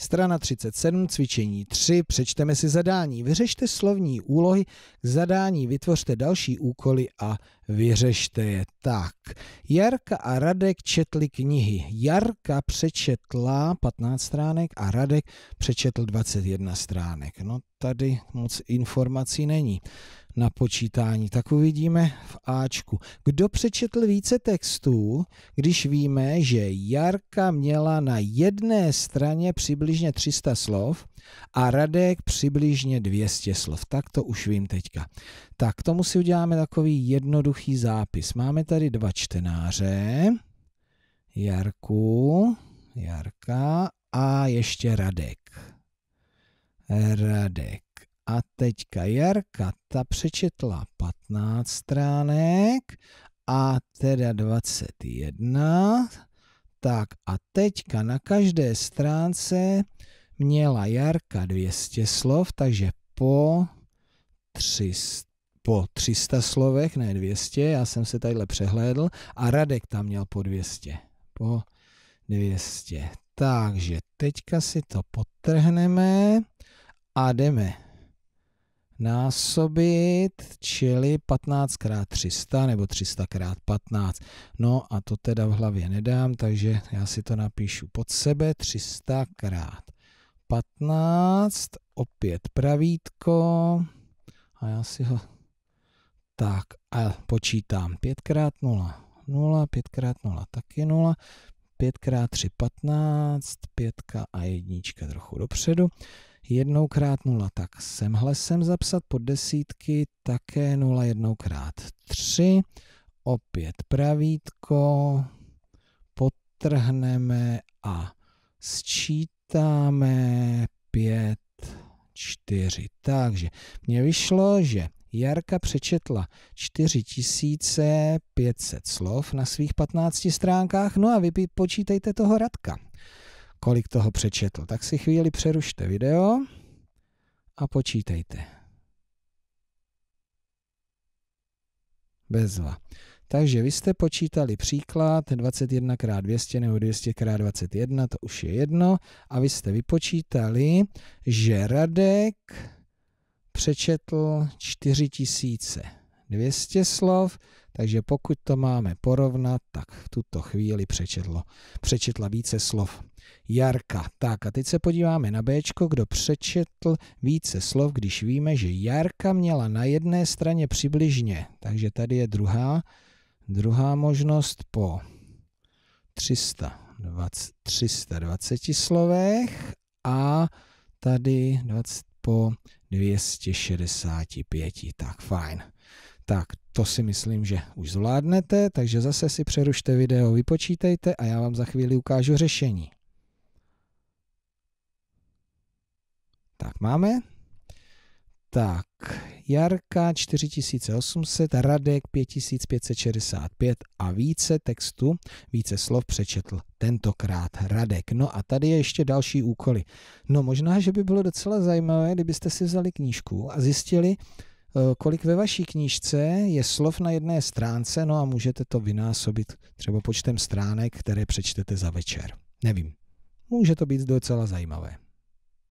Strana 37, cvičení 3, přečteme si zadání, vyřešte slovní úlohy, k zadání vytvořte další úkoly a vyřešte je tak. Jarka a Radek četli knihy. Jarka přečetla 15 stránek a Radek přečetl 21 stránek. No tady moc informací není na počítání. Tak uvidíme v Ačku. Kdo přečetl více textů, když víme, že Jarka měla na jedné straně přibližně 300 slov a Radek přibližně 200 slov. Tak to už vím teďka. Tak k tomu si uděláme takový jednoduchý zápis. Máme tady dva čtenáře. Jarku, Jarka a ještě Radek. Radek. A teďka Jarka, ta přečetla 15 stránek a teda 21. Tak a teďka na každé stránce měla Jarka 200 slov, takže po 300 po 300 slovech, ne 200, já jsem se tadyhle přehlédl a Radek tam měl po 200. Po 200. Takže teďka si to potrhneme a jdeme násobit, čili 15 x 300 nebo 300 x 15. No a to teda v hlavě nedám, takže já si to napíšu pod sebe 300 x 15, opět pravítko a já si ho tak a počítám 5 x 0, 0, 5 x 0 taky 0, 5 x 3 15, 5 a jednička trochu dopředu, jednou nula, tak semhle sem zapsat pod desítky také nula jednou tři, opět pravítko, potrhneme a sčítáme pět čtyři. Takže mně vyšlo, že Jarka přečetla 4500 slov na svých 15 stránkách, no a vy počítejte toho Radka kolik toho přečetl. Tak si chvíli přerušte video a počítejte. Bezva. Takže vy jste počítali příklad 21 x 200 nebo 200 x 21, to už je jedno. A vy jste vypočítali, že Radek přečetl 4200 slov, takže pokud to máme porovnat, tak v tuto chvíli přečetlo, přečetla více slov Jarka. Tak a teď se podíváme na B, kdo přečetl více slov, když víme, že Jarka měla na jedné straně přibližně, takže tady je druhá, druhá možnost po 320, 320 slovech a tady 20, po 265. Tak fajn. Tak to si myslím, že už zvládnete, takže zase si přerušte video, vypočítejte a já vám za chvíli ukážu řešení. Tak máme. Tak, Jarka 4800, Radek 5565 a více textu, více slov přečetl tentokrát Radek. No a tady je ještě další úkoly. No možná, že by bylo docela zajímavé, kdybyste si vzali knížku a zjistili, eh, kolik ve vaší knížce je slov na jedné stránce, no a můžete to vynásobit třeba počtem stránek, které přečtete za večer. Nevím, může to být docela zajímavé.